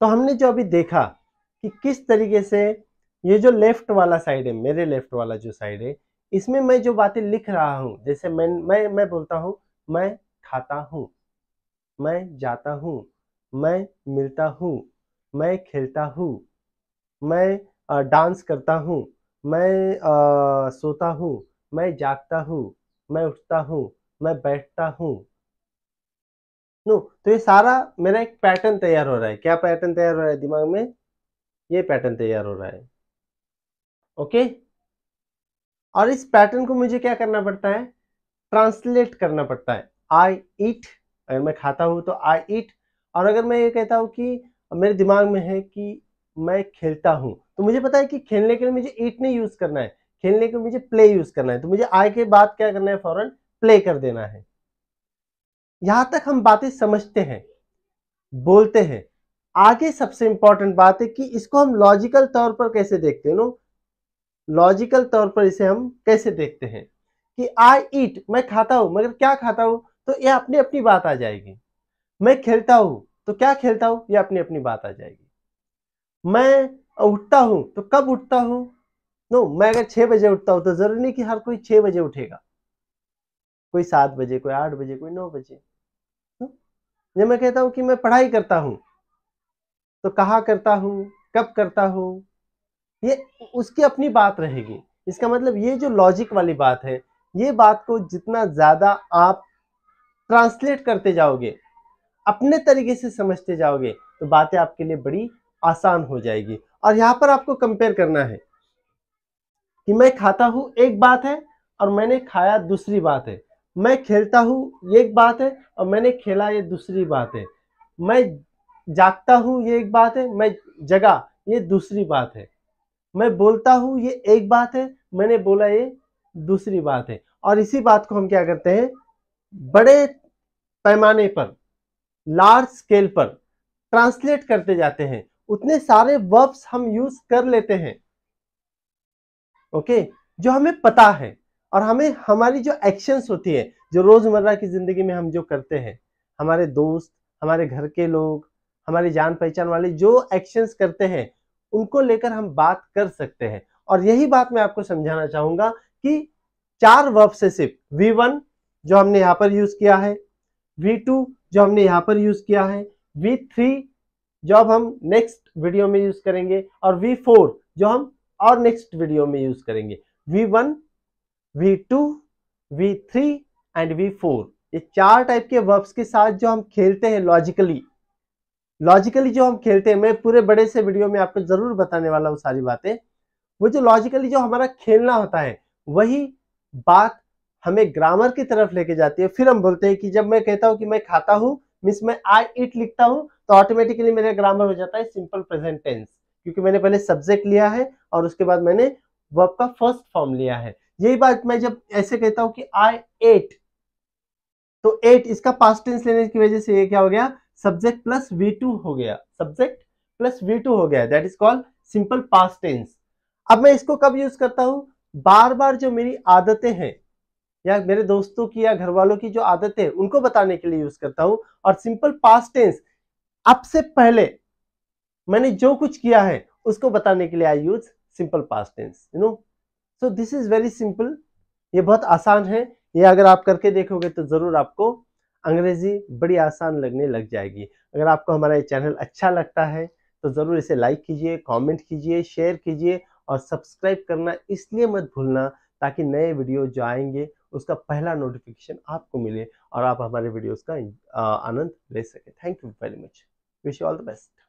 तो हमने जो अभी देखा कि किस तरीके से ये जो लेफ्ट वाला साइड है मेरे लेफ्ट वाला जो साइड है इसमें मैं जो बातें लिख रहा हूँ जैसे मैं मैं मैं बोलता हूँ मैं खाता हूँ मैं जाता हूँ मैं मिलता हूँ मैं खेलता हूँ मैं डांस करता हूँ मैं आ, सोता हूँ मैं जागता हूँ मैं उठता हूँ मैं बैठता हूँ नो तो ये सारा मेरा एक पैटर्न तैयार हो रहा है क्या पैटर्न तैयार हो रहा है दिमाग में ये पैटर्न तैयार हो रहा है ओके और इस पैटर्न को मुझे क्या करना पड़ता है ट्रांसलेट करना पड़ता है आई ईट अगर मैं खाता हूं तो आई ईट और अगर मैं ये कहता हूं कि मेरे दिमाग में है कि मैं खेलता हूं तो मुझे पता है कि खेलने के लिए मुझे ईट नहीं यूज़ करना है खेलने के लिए मुझे प्ले यूज़ करना है तो मुझे आई के बाद क्या करना है फ़ौरन प्ले कर देना है यहां तक हम बातें समझते हैं बोलते हैं आगे सबसे इंपॉर्टेंट बात है कि इसको हम लॉजिकल तौर पर कैसे देखते हैं नो लॉजिकल तौर पर इसे हम कैसे देखते हैं कि आई ईट मैं खाता हूं मगर क्या खाता हूं तो यह अपनी अपनी बात आ जाएगी मैं खेलता हूं तो क्या खेलता हूं यह अपनी अपनी बात आ जाएगी मैं उठता हूं तो कब उठता हूं नो मैं अगर छह बजे उठता हूं तो जरूरी नहीं कि हर कोई छह बजे उठेगा कोई सात बजे कोई आठ बजे कोई नौ बजे जब मैं कहता हूं कि मैं पढ़ाई करता हूं तो कहा करता हूं कब करता हूं ये उसकी अपनी बात रहेगी इसका मतलब ये जो लॉजिक वाली बात है ये बात को जितना ज़्यादा आप ट्रांसलेट करते जाओगे अपने तरीके से समझते जाओगे तो बातें आपके लिए बड़ी आसान हो जाएगी और यहां पर आपको कंपेयर करना है कि मैं खाता हूं एक बात है और मैंने खाया दूसरी बात है मैं खेलता हूँ ये एक बात है और मैंने खेला ये दूसरी बात है मैं जागता हूँ ये एक बात है मैं जगा ये दूसरी बात है मैं बोलता हूँ ये एक बात है मैंने बोला ये दूसरी बात है और इसी बात को हम क्या करते हैं बड़े पैमाने पर लार्ज स्केल पर ट्रांसलेट करते जाते हैं उतने सारे वर्ब्स हम यूज कर लेते हैं ओके जो हमें पता है और हमें हमारी जो एक्शंस होती है जो रोज़मर्रा की ज़िंदगी में हम जो करते हैं हमारे दोस्त हमारे घर के लोग हमारे जान पहचान वाले जो एक्शंस करते हैं उनको लेकर हम बात कर सकते हैं और यही बात मैं आपको समझाना चाहूंगा कि चार वर्ब से सिर्फ वी वन जो हमने यहाँ पर यूज़ किया है वी टू जो हमने यहाँ पर यूज़ किया है वी थ्री जो अब हम नेक्स्ट वीडियो में यूज़ करेंगे और वी फोर जो हम और नेक्स्ट वीडियो में यूज़ करेंगे V one V2, V3 and V4 ये चार टाइप के वर्ब्स के साथ जो हम खेलते हैं लॉजिकली लॉजिकली जो हम खेलते हैं मैं पूरे बड़े से वीडियो में आपको जरूर बताने वाला हूँ सारी बातें वो जो लॉजिकली जो हमारा खेलना होता है वही बात हमें ग्रामर की तरफ लेके जाती है फिर हम बोलते हैं कि जब मैं कहता हूँ कि मैं खाता हूँ मीन्स मैं आई इट लिखता हूँ तो ऑटोमेटिकली मेरा ग्रामर हो जाता है सिंपल प्रेजेंट टेंस क्योंकि मैंने पहले सब्जेक्ट लिया है और उसके बाद मैंने वर्ब का फर्स्ट फॉर्म लिया है यही बात मैं जब ऐसे कहता हूं कि आई एट तो एट इसका पास्ट टेंस लेने की वजह से ये क्या हो गया सब्जेक्ट प्लस वी टू हो गया सब्जेक्ट प्लस वी टू हो गया that is called simple past tense अब मैं इसको कब यूज करता हूं बार बार जो मेरी आदतें हैं या मेरे दोस्तों की या घर वालों की जो आदतें हैं उनको बताने के लिए यूज करता हूं और सिंपल पास्ट टेंस अब से पहले मैंने जो कुछ किया है उसको बताने के लिए I use simple past tense you know so this is very simple ये बहुत आसान है ये अगर आप करके देखोगे तो ज़रूर आपको अंग्रेज़ी बड़ी आसान लगने लग जाएगी अगर आपको हमारा ये चैनल अच्छा लगता है तो ज़रूर इसे लाइक कीजिए कमेंट कीजिए शेयर कीजिए और सब्सक्राइब करना इसलिए मत भूलना ताकि नए वीडियो जो आएंगे उसका पहला नोटिफिकेशन आपको मिले और आप हमारे वीडियोस का आनंद ले सकें thank you very much wish you all the best